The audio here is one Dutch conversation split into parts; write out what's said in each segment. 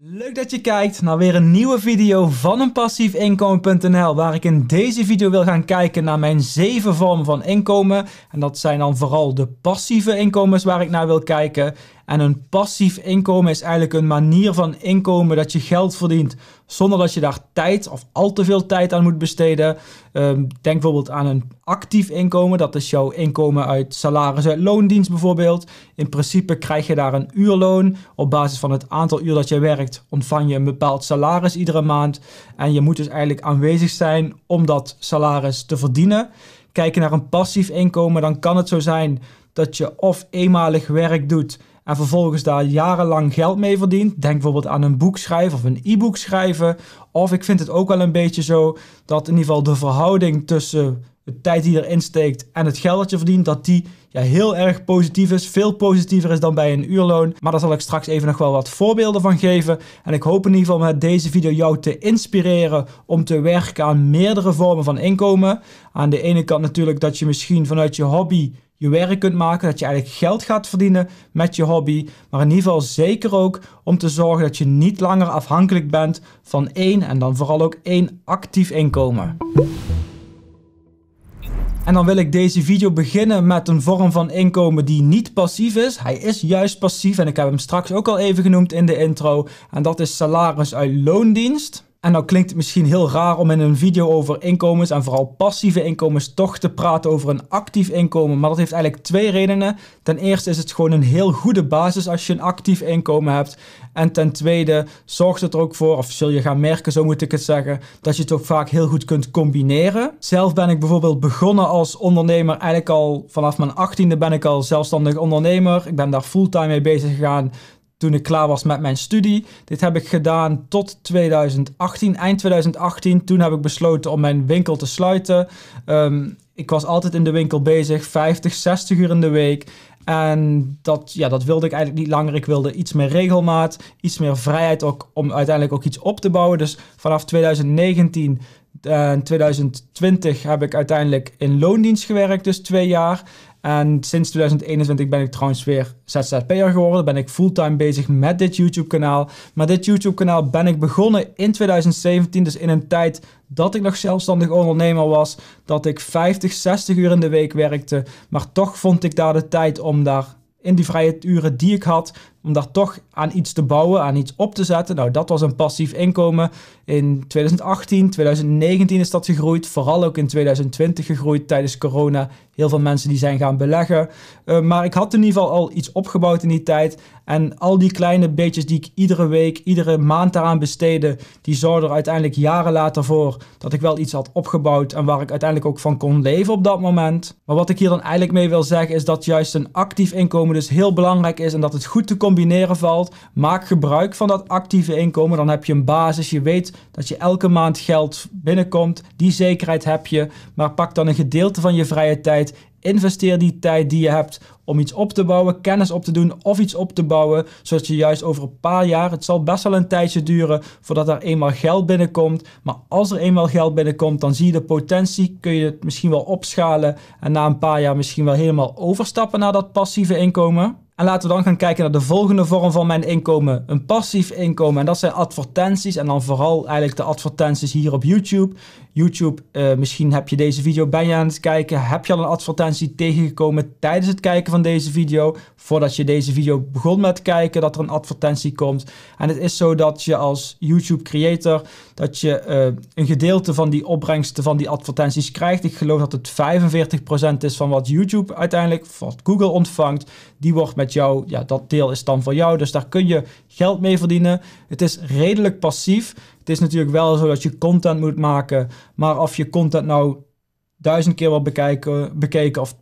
Leuk dat je kijkt naar weer een nieuwe video van een passiefinkomen.nl waar ik in deze video wil gaan kijken naar mijn zeven vormen van inkomen. En dat zijn dan vooral de passieve inkomens waar ik naar wil kijken. En een passief inkomen is eigenlijk een manier van inkomen dat je geld verdient zonder dat je daar tijd of al te veel tijd aan moet besteden. Ehm, denk bijvoorbeeld aan een actief inkomen, dat is jouw inkomen uit salaris uit loondienst bijvoorbeeld. In principe krijg je daar een uurloon. Op basis van het aantal uur dat je werkt ontvang je een bepaald salaris iedere maand. En je moet dus eigenlijk aanwezig zijn om dat salaris te verdienen. Kijken naar een passief inkomen, dan kan het zo zijn dat je of eenmalig werk doet en vervolgens daar jarenlang geld mee verdient. Denk bijvoorbeeld aan een boek schrijven of een e-book schrijven. Of ik vind het ook wel een beetje zo dat in ieder geval de verhouding tussen de tijd die erin steekt en het geld dat je verdient, dat die ja, heel erg positief is. Veel positiever is dan bij een uurloon. Maar daar zal ik straks even nog wel wat voorbeelden van geven. En ik hoop in ieder geval met deze video jou te inspireren om te werken aan meerdere vormen van inkomen. Aan de ene kant natuurlijk dat je misschien vanuit je hobby je werk kunt maken, dat je eigenlijk geld gaat verdienen met je hobby. Maar in ieder geval zeker ook om te zorgen dat je niet langer afhankelijk bent van één en dan vooral ook één actief inkomen. En dan wil ik deze video beginnen met een vorm van inkomen die niet passief is. Hij is juist passief en ik heb hem straks ook al even genoemd in de intro. En dat is salaris uit loondienst. En nou klinkt het misschien heel raar om in een video over inkomens en vooral passieve inkomens toch te praten over een actief inkomen. Maar dat heeft eigenlijk twee redenen. Ten eerste is het gewoon een heel goede basis als je een actief inkomen hebt. En ten tweede zorgt het er ook voor, of zul je gaan merken, zo moet ik het zeggen, dat je het ook vaak heel goed kunt combineren. Zelf ben ik bijvoorbeeld begonnen als ondernemer. Eigenlijk al vanaf mijn achttiende ben ik al zelfstandig ondernemer. Ik ben daar fulltime mee bezig gegaan toen ik klaar was met mijn studie. Dit heb ik gedaan tot 2018, eind 2018. Toen heb ik besloten om mijn winkel te sluiten. Ehm, ik was altijd in de winkel bezig, 50, 60 uur in de week. En dat, ja, dat wilde ik eigenlijk niet langer. Ik wilde iets meer regelmaat, iets meer vrijheid ook, om uiteindelijk ook iets op te bouwen. Dus vanaf 2019 en 2020 heb ik uiteindelijk in loondienst gewerkt, dus twee jaar. En sinds 2021 ben ik trouwens weer ZZP'er geworden. Ben ik fulltime bezig met dit YouTube-kanaal. Maar dit YouTube-kanaal ben ik begonnen in 2017. Dus in een tijd dat ik nog zelfstandig ondernemer was. Dat ik 50, 60 uur in de week werkte. Maar toch vond ik daar de tijd om daar in die vrije uren die ik had, om daar toch aan iets te bouwen, aan iets op te zetten. Nou, dat was een passief inkomen. In 2018, 2019 is dat gegroeid. Vooral ook in 2020 gegroeid tijdens corona. Heel veel mensen die zijn gaan beleggen. Eh, maar ik had in ieder geval al iets opgebouwd in die tijd. En al die kleine beetjes die ik iedere week, iedere maand daaraan besteedde, die zorgden er uiteindelijk jaren later voor dat ik wel iets had opgebouwd en waar ik uiteindelijk ook van kon leven op dat moment. Maar wat ik hier dan eigenlijk mee wil zeggen is dat juist een actief inkomen dus heel belangrijk is en dat het goed te combineren combineren valt. Maak gebruik van dat actieve inkomen. Dan heb je een basis. Je weet dat je elke maand geld binnenkomt. Die zekerheid heb je. Maar pak dan een gedeelte van je vrije tijd. Investeer die tijd die je hebt om iets op te bouwen, kennis op te doen of iets op te bouwen, zodat je juist over een paar jaar, het zal best wel een tijdje duren voordat er eenmaal geld binnenkomt, maar als er eenmaal geld binnenkomt, dan zie je de potentie, kun je het misschien wel opschalen en na een paar jaar misschien wel helemaal overstappen naar dat passieve inkomen. En laten we dan gaan kijken naar de volgende vorm van mijn inkomen, een passief inkomen. En dat zijn advertenties en dan vooral eigenlijk de advertenties hier op YouTube. YouTube, eh, misschien heb je deze video bij je aan het kijken. Heb je al een advertentie tegengekomen tijdens het kijken van deze video? Voordat je deze video begon met kijken, dat er een advertentie komt. En het is zo dat je als YouTube creator, dat je eh, een gedeelte van die opbrengsten van die advertenties krijgt. Ik geloof dat het 45% is van wat YouTube uiteindelijk, wat Google ontvangt. Die wordt met jou. Ja, dat deel is dan voor jou. Dus daar kun je geld mee verdienen. Het is redelijk passief. Het is natuurlijk wel zo dat je content moet maken. Maar of je content nou duizend keer wil bekijken, bekeken of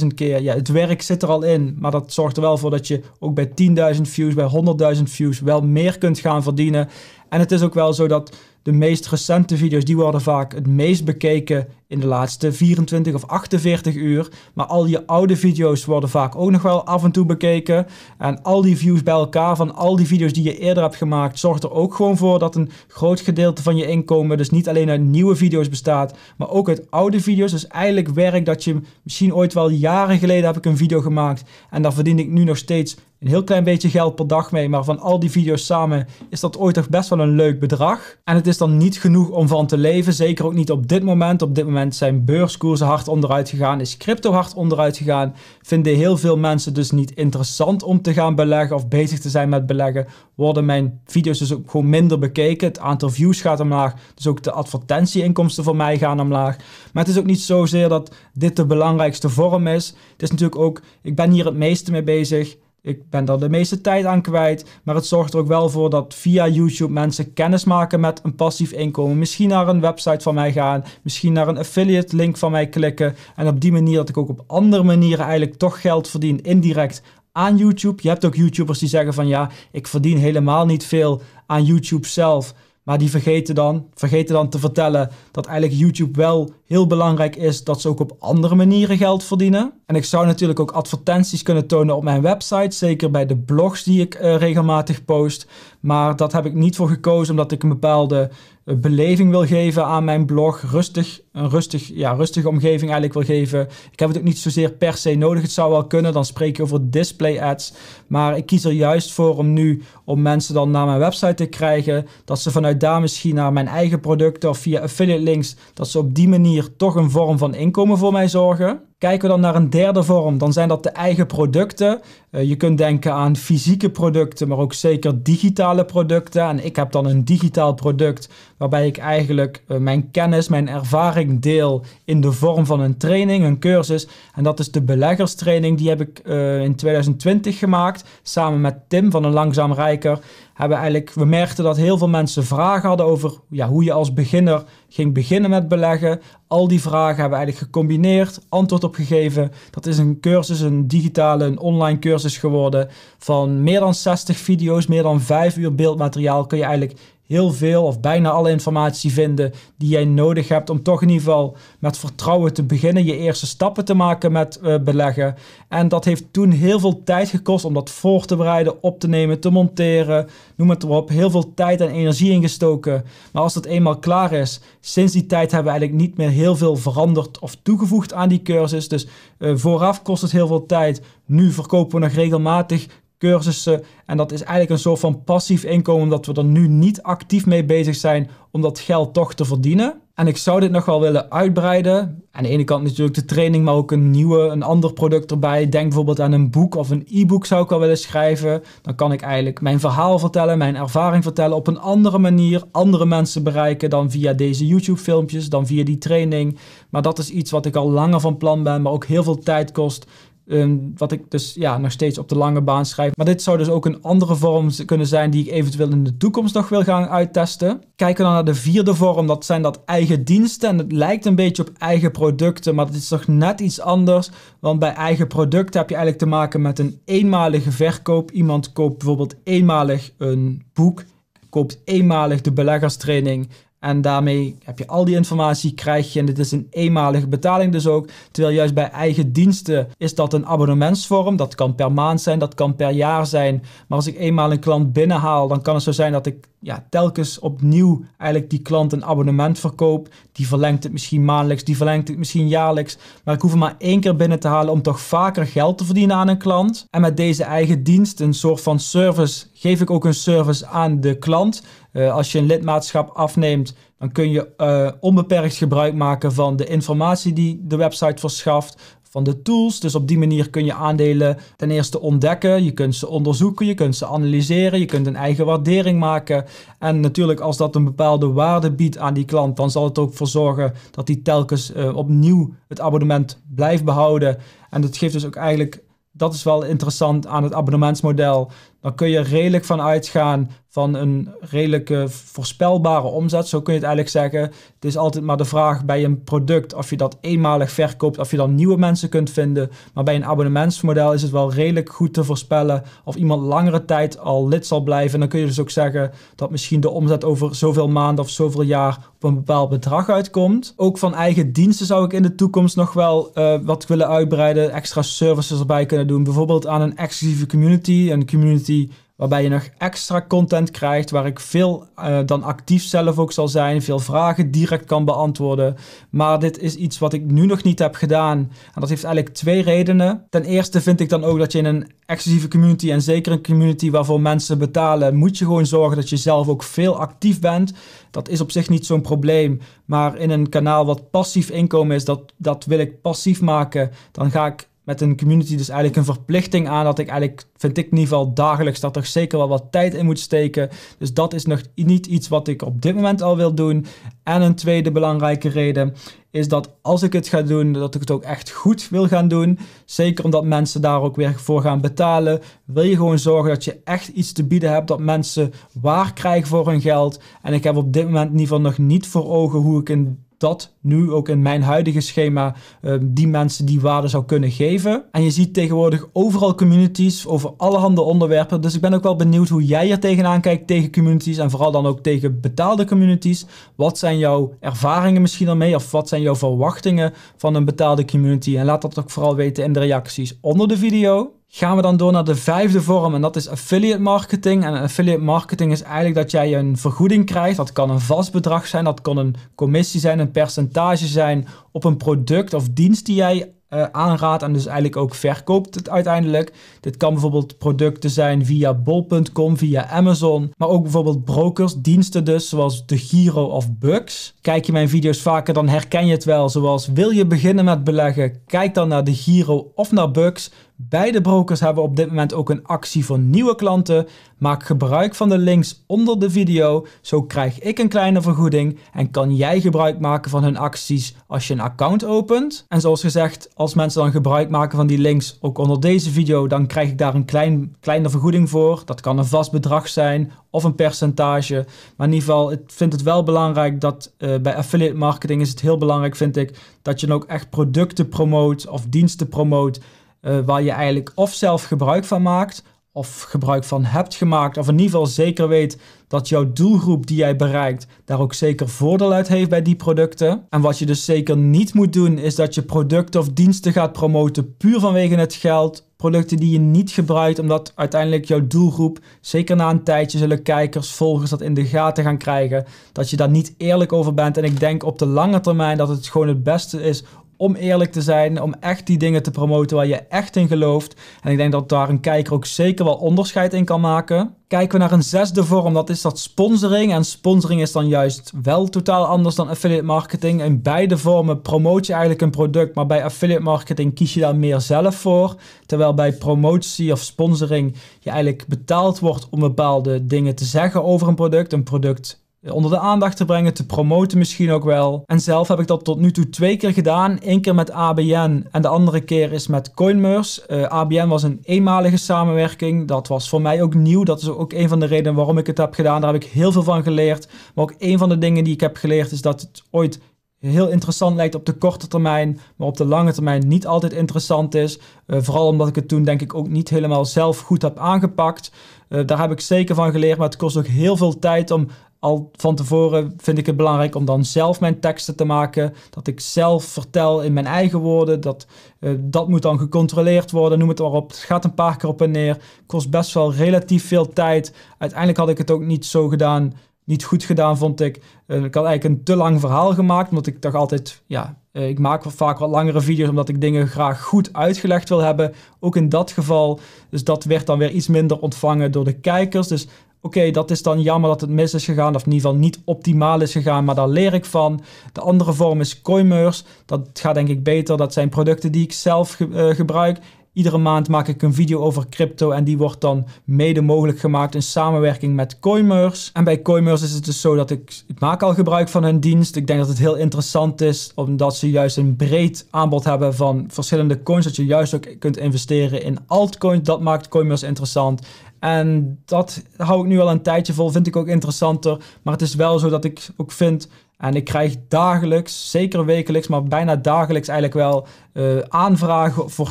10.000 keer. Ja, het werk zit er al in, maar dat zorgt er wel voor dat je ook bij 10.000 views, bij 100.000 views wel meer kunt gaan verdienen. En het is ook wel zo dat de meest recente video's, die worden vaak het meest bekeken in de laatste 24 of 48 uur. Maar al je oude video's worden vaak ook nog wel af en toe bekeken. En al die views bij elkaar van al die video's die je eerder hebt gemaakt, zorgt er ook gewoon voor dat een groot gedeelte van je inkomen dus niet alleen uit nieuwe video's bestaat, maar ook uit oude video's. Dus eigenlijk werk dat je misschien ooit wel jaren geleden heb ik een video gemaakt en daar verdien ik nu nog steeds een heel klein beetje geld per dag mee. Maar van al die video's samen is dat ooit toch best wel een leuk bedrag. En het is dan niet genoeg om van te leven. Zeker ook niet op dit moment. Op dit moment zijn beurskoersen hard onderuit gegaan. Is crypto hard onderuit gegaan. Vinden heel veel mensen dus niet interessant om te gaan beleggen of bezig te zijn met beleggen. Worden mijn video's dus ook gewoon minder bekeken. Het aantal views gaat omlaag. Dus ook de advertentieinkomsten voor mij gaan omlaag. Maar het is ook niet zozeer dat dit de belangrijkste vorm is. Het is natuurlijk ook, ik ben hier het meeste mee bezig ik ben daar de meeste tijd aan kwijt. Maar het zorgt er ook wel voor dat via YouTube mensen kennis maken met een passief inkomen. Misschien naar een website van mij gaan. Misschien naar een affiliate link van mij klikken. En op die manier dat ik ook op andere manieren eigenlijk toch geld verdien. Indirect aan YouTube. Je hebt ook YouTubers die zeggen van ja, ik verdien helemaal niet veel aan YouTube zelf. Maar die vergeten dan, vergeten dan te vertellen dat eigenlijk YouTube wel heel belangrijk is dat ze ook op andere manieren geld verdienen. En ik zou natuurlijk ook advertenties kunnen tonen op mijn website, zeker bij de blogs die ik eh, regelmatig post. Maar dat heb ik niet voor gekozen omdat ik een bepaalde eh, beleving wil geven aan mijn blog. Rustig, een rustig, ja, rustige omgeving eigenlijk wil geven. Ik heb het ook niet zozeer per se nodig. Het zou wel kunnen, dan spreek je over display ads. Maar ik kies er juist voor om nu om mensen dan naar mijn website te krijgen. Dat ze vanuit daar misschien naar mijn eigen producten of via affiliate links. Dat ze op die manier toch een vorm van inkomen voor mij zorgen. Kijken we dan naar een derde vorm, dan zijn dat de eigen producten. Eh, je kunt denken aan fysieke producten, maar ook zeker digitale producten. En ik heb dan een digitaal product waarbij ik eigenlijk eh, mijn kennis, mijn ervaring deel in de vorm van een training, een cursus. En dat is de beleggerstraining, die heb ik eh, in 2020 gemaakt, samen met Tim van een Langzaam Rijker hebben eigenlijk, we merkten dat heel veel mensen vragen hadden over ja, hoe je als beginner ging beginnen met beleggen. Al die vragen hebben we eigenlijk gecombineerd, antwoord op gegeven. Dat is een cursus, een digitale, een online cursus geworden van meer dan 60 video's, meer dan 5 uur beeldmateriaal. Kun je eigenlijk heel veel of bijna alle informatie vinden die jij nodig hebt om toch in ieder geval met vertrouwen te beginnen, je eerste stappen te maken met eh, beleggen. En dat heeft toen heel veel tijd gekost om dat voor te bereiden, op te nemen, te monteren, noem het op, Heel veel tijd en energie ingestoken. Maar als dat eenmaal klaar is, sinds die tijd hebben we eigenlijk niet meer heel veel veranderd of toegevoegd aan die cursus. Dus eh, vooraf kost het heel veel tijd. Nu verkopen we nog regelmatig cursussen. En dat is eigenlijk een soort van passief inkomen, omdat we er nu niet actief mee bezig zijn om dat geld toch te verdienen. En ik zou dit nog wel willen uitbreiden. Aan de ene kant natuurlijk de training, maar ook een nieuwe, een ander product erbij. Denk bijvoorbeeld aan een boek of een e-book zou ik wel willen schrijven. Dan kan ik eigenlijk mijn verhaal vertellen, mijn ervaring vertellen op een andere manier. Andere mensen bereiken dan via deze YouTube filmpjes, dan via die training. Maar dat is iets wat ik al langer van plan ben, maar ook heel veel tijd kost. Ehm, wat ik dus ja, nog steeds op de lange baan schrijf. Maar dit zou dus ook een andere vorm kunnen zijn die ik eventueel in de toekomst nog wil gaan uittesten. Kijken we dan naar de vierde vorm, dat zijn dat eigen diensten. En het lijkt een beetje op eigen producten, maar dat is toch net iets anders. Want bij eigen producten heb je eigenlijk te maken met een eenmalige verkoop. Iemand koopt bijvoorbeeld eenmalig een boek, koopt eenmalig de beleggerstraining en daarmee heb je al die informatie, krijg je. En dit is een eenmalige betaling dus ook. Terwijl juist bij eigen diensten is dat een abonnementsvorm. Dat kan per maand zijn, dat kan per jaar zijn. Maar als ik eenmaal een klant binnenhaal, dan kan het zo zijn dat ik ja, telkens opnieuw eigenlijk die klant een abonnement verkoop. Die verlengt het misschien maandelijks, die verlengt het misschien jaarlijks. Maar ik hoef hem maar één keer binnen te halen om toch vaker geld te verdienen aan een klant. En met deze eigen dienst, een soort van service, geef ik ook een service aan de klant eh, als je een lidmaatschap afneemt, dan kun je eh, onbeperkt gebruik maken van de informatie die de website verschaft, van de tools. Dus op die manier kun je aandelen ten eerste ontdekken, je kunt ze onderzoeken, je kunt ze analyseren, je kunt een eigen waardering maken. En natuurlijk als dat een bepaalde waarde biedt aan die klant, dan zal het ook voor zorgen dat die telkens eh, opnieuw het abonnement blijft behouden. En dat geeft dus ook eigenlijk dat is wel interessant aan het abonnementsmodel dan kun je redelijk van uitgaan van een redelijke voorspelbare omzet. Zo kun je het eigenlijk zeggen. Het is altijd maar de vraag bij een product of je dat eenmalig verkoopt, of je dan nieuwe mensen kunt vinden. Maar bij een abonnementsmodel is het wel redelijk goed te voorspellen of iemand langere tijd al lid zal blijven. En dan kun je dus ook zeggen dat misschien de omzet over zoveel maanden of zoveel jaar op een bepaald bedrag uitkomt. Ook van eigen diensten zou ik in de toekomst nog wel eh, wat willen uitbreiden. Extra services erbij kunnen doen. Bijvoorbeeld aan een exclusieve community. Een community waarbij je nog extra content krijgt, waar ik veel eh, dan actief zelf ook zal zijn, veel vragen direct kan beantwoorden. Maar dit is iets wat ik nu nog niet heb gedaan. En dat heeft eigenlijk twee redenen. Ten eerste vind ik dan ook dat je in een exclusieve community, en zeker een community waarvoor mensen betalen, moet je gewoon zorgen dat je zelf ook veel actief bent. Dat is op zich niet zo'n probleem. Maar in een kanaal wat passief inkomen is, dat, dat wil ik passief maken, dan ga ik met een community dus eigenlijk een verplichting aan dat ik eigenlijk, vind ik in ieder geval dagelijks, dat er zeker wel wat tijd in moet steken. Dus dat is nog niet iets wat ik op dit moment al wil doen. En een tweede belangrijke reden is dat als ik het ga doen, dat ik het ook echt goed wil gaan doen. Zeker omdat mensen daar ook weer voor gaan betalen. Wil je gewoon zorgen dat je echt iets te bieden hebt dat mensen waar krijgen voor hun geld. En ik heb op dit moment in ieder geval nog niet voor ogen hoe ik een dat nu ook in mijn huidige schema uh, die mensen die waarde zou kunnen geven. En je ziet tegenwoordig overal communities over allerhande onderwerpen. Dus ik ben ook wel benieuwd hoe jij er tegenaan kijkt tegen communities en vooral dan ook tegen betaalde communities. Wat zijn jouw ervaringen misschien ermee of wat zijn jouw verwachtingen van een betaalde community? En laat dat ook vooral weten in de reacties onder de video gaan we dan door naar de vijfde vorm en dat is affiliate marketing. En affiliate marketing is eigenlijk dat jij een vergoeding krijgt. Dat kan een vast bedrag zijn, dat kan een commissie zijn, een percentage zijn op een product of dienst die jij eh, aanraadt en dus eigenlijk ook verkoopt het uiteindelijk. Dit kan bijvoorbeeld producten zijn via bol.com, via Amazon, maar ook bijvoorbeeld brokers, diensten dus, zoals de Giro of Bucks. Kijk je mijn video's vaker, dan herken je het wel, zoals wil je beginnen met beleggen, kijk dan naar de Giro of naar Bucks. Beide brokers hebben op dit moment ook een actie voor nieuwe klanten. Maak gebruik van de links onder de video, zo krijg ik een kleine vergoeding en kan jij gebruik maken van hun acties als je een account opent. En zoals gezegd, als mensen dan gebruik maken van die links ook onder deze video, dan krijg ik daar een klein, kleine vergoeding voor. Dat kan een vast bedrag zijn of een percentage. Maar in ieder geval, ik vind het wel belangrijk dat eh, bij affiliate marketing is het heel belangrijk, vind ik, dat je dan ook echt producten promoot of diensten promoot eh, waar je eigenlijk of zelf gebruik van maakt of gebruik van hebt gemaakt. Of in ieder geval zeker weet dat jouw doelgroep die jij bereikt daar ook zeker voordeel uit heeft bij die producten. En wat je dus zeker niet moet doen is dat je producten of diensten gaat promoten puur vanwege het geld. Producten die je niet gebruikt, omdat uiteindelijk jouw doelgroep, zeker na een tijdje, zullen kijkers, volgers dat in de gaten gaan krijgen. Dat je daar niet eerlijk over bent. En ik denk op de lange termijn dat het gewoon het beste is om eerlijk te zijn, om echt die dingen te promoten waar je echt in gelooft. En ik denk dat daar een kijker ook zeker wel onderscheid in kan maken. Kijken we naar een zesde vorm, dat is dat sponsoring. En sponsoring is dan juist wel totaal anders dan affiliate marketing. In beide vormen promoot je eigenlijk een product, maar bij affiliate marketing kies je daar meer zelf voor. Terwijl bij promotie of sponsoring je eigenlijk betaald wordt om bepaalde dingen te zeggen over een product. Een product onder de aandacht te brengen, te promoten misschien ook wel. En zelf heb ik dat tot nu toe twee keer gedaan. Eén keer met ABN en de andere keer is met CoinMerse. Eh, ABN was een eenmalige samenwerking. Dat was voor mij ook nieuw. Dat is ook een van de redenen waarom ik het heb gedaan. Daar heb ik heel veel van geleerd. Maar ook een van de dingen die ik heb geleerd is dat het ooit heel interessant lijkt op de korte termijn, maar op de lange termijn niet altijd interessant is. Eh, vooral omdat ik het toen denk ik ook niet helemaal zelf goed heb aangepakt. Eh, daar heb ik zeker van geleerd, maar het kost ook heel veel tijd om al van tevoren vind ik het belangrijk om dan zelf mijn teksten te maken. Dat ik zelf vertel in mijn eigen woorden. Dat, eh, dat moet dan gecontroleerd worden, noem het maar op. Het gaat een paar keer op en neer. Kost best wel relatief veel tijd. Uiteindelijk had ik het ook niet zo gedaan, niet goed gedaan, vond ik. Eh, ik had eigenlijk een te lang verhaal gemaakt, omdat ik toch altijd ja, eh, ik maak vaak wat langere video's omdat ik dingen graag goed uitgelegd wil hebben. Ook in dat geval. Dus dat werd dan weer iets minder ontvangen door de kijkers. Dus oké, dat is dan jammer dat het mis is gegaan. Of in ieder geval niet optimaal is gegaan. Maar daar leer ik van. De andere vorm is Coimers. Dat gaat denk ik beter. Dat zijn producten die ik zelf eh, gebruik. Iedere maand maak ik een video over crypto en die wordt dan mede mogelijk gemaakt in samenwerking met Coinmers. En bij Coinmers is het dus zo dat ik, maak al gebruik van hun dienst. Ik denk dat het heel interessant is omdat ze juist een breed aanbod hebben van verschillende coins. Dat je juist ook kunt investeren in altcoins. Dat maakt Coinmers interessant. En dat hou ik nu al een tijdje vol, vind ik ook interessanter. Maar het is wel zo dat ik ook vind en ik krijg dagelijks, zeker wekelijks, maar bijna dagelijks eigenlijk wel eh, aanvragen voor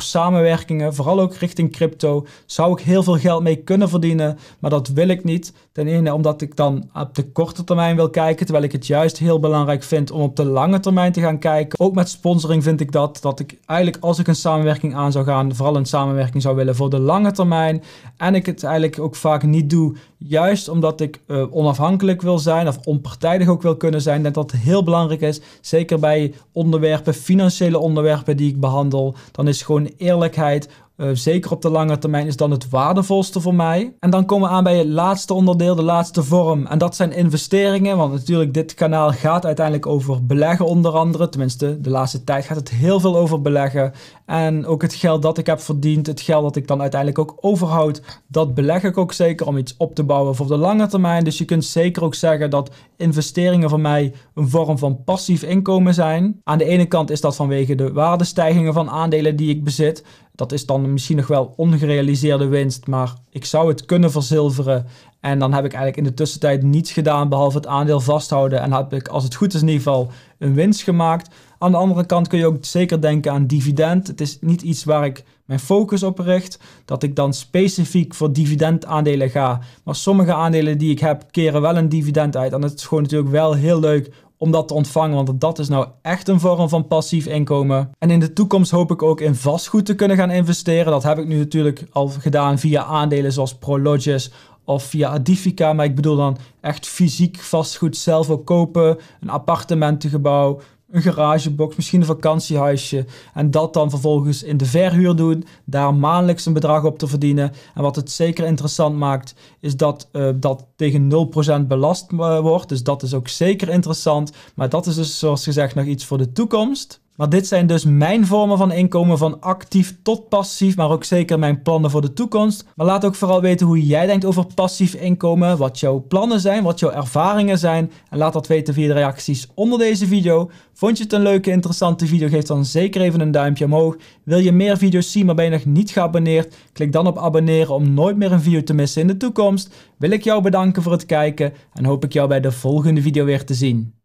samenwerkingen. Vooral ook richting crypto. Zou ik heel veel geld mee kunnen verdienen, maar dat wil ik niet. Ten ene omdat ik dan op de korte termijn wil kijken, terwijl ik het juist heel belangrijk vind om op de lange termijn te gaan kijken. Ook met sponsoring vind ik dat, dat ik eigenlijk als ik een samenwerking aan zou gaan, vooral een samenwerking zou willen voor de lange termijn. En ik het eigenlijk ook vaak niet doe juist omdat ik eh, onafhankelijk wil zijn of onpartijdig ook wil kunnen zijn, dat dat heel belangrijk is. Zeker bij onderwerpen, financiële onderwerpen die ik behandel, dan is gewoon eerlijkheid, eh, zeker op de lange termijn is dan het waardevolste voor mij. En dan komen we aan bij het laatste onderdeel, de laatste vorm. En dat zijn investeringen, want natuurlijk dit kanaal gaat uiteindelijk over beleggen onder andere. Tenminste, de laatste tijd gaat het heel veel over beleggen. En ook het geld dat ik heb verdiend, het geld dat ik dan uiteindelijk ook overhoud, dat beleg ik ook zeker om iets op te bouwen voor de lange termijn. Dus je kunt zeker ook zeggen dat investeringen voor mij een vorm van passief inkomen zijn. Aan de ene kant is dat vanwege de waardestijgingen van aandelen die ik bezit. Dat is dan misschien nog wel ongerealiseerde winst, maar ik zou het kunnen verzilveren. En dan heb ik eigenlijk in de tussentijd niets gedaan behalve het aandeel vasthouden. En heb ik, als het goed is, in ieder geval een winst gemaakt. Aan de andere kant kun je ook zeker denken aan dividend. Het is niet iets waar ik mijn focus op richt. Dat ik dan specifiek voor dividendaandelen ga. Maar sommige aandelen die ik heb keren wel een dividend uit. En het is gewoon natuurlijk wel heel leuk om dat te ontvangen, want dat is nou echt een vorm van passief inkomen. En in de toekomst hoop ik ook in vastgoed te kunnen gaan investeren. Dat heb ik nu natuurlijk al gedaan via aandelen zoals Prologis of via Adifica, maar ik bedoel dan echt fysiek vastgoed zelf ook kopen, een appartementengebouw, een garagebox, misschien een vakantiehuisje. En dat dan vervolgens in de verhuur doen, daar maandelijks een bedrag op te verdienen. En wat het zeker interessant maakt, is dat eh, dat tegen 0% belast eh, wordt. Dus dat is ook zeker interessant. Maar dat is dus, zoals gezegd, nog iets voor de toekomst. Maar dit zijn dus mijn vormen van inkomen van actief tot passief, maar ook zeker mijn plannen voor de toekomst. Maar laat ook vooral weten hoe jij denkt over passief inkomen, wat jouw plannen zijn, wat jouw ervaringen zijn. En laat dat weten via de reacties onder deze video. Vond je het een leuke, interessante video? Geef dan zeker even een duimpje omhoog. Wil je meer video's zien, maar ben je nog niet geabonneerd? Klik dan op abonneren om nooit meer een video te missen in de toekomst. Wil ik jou bedanken voor het kijken en hoop ik jou bij de volgende video weer te zien.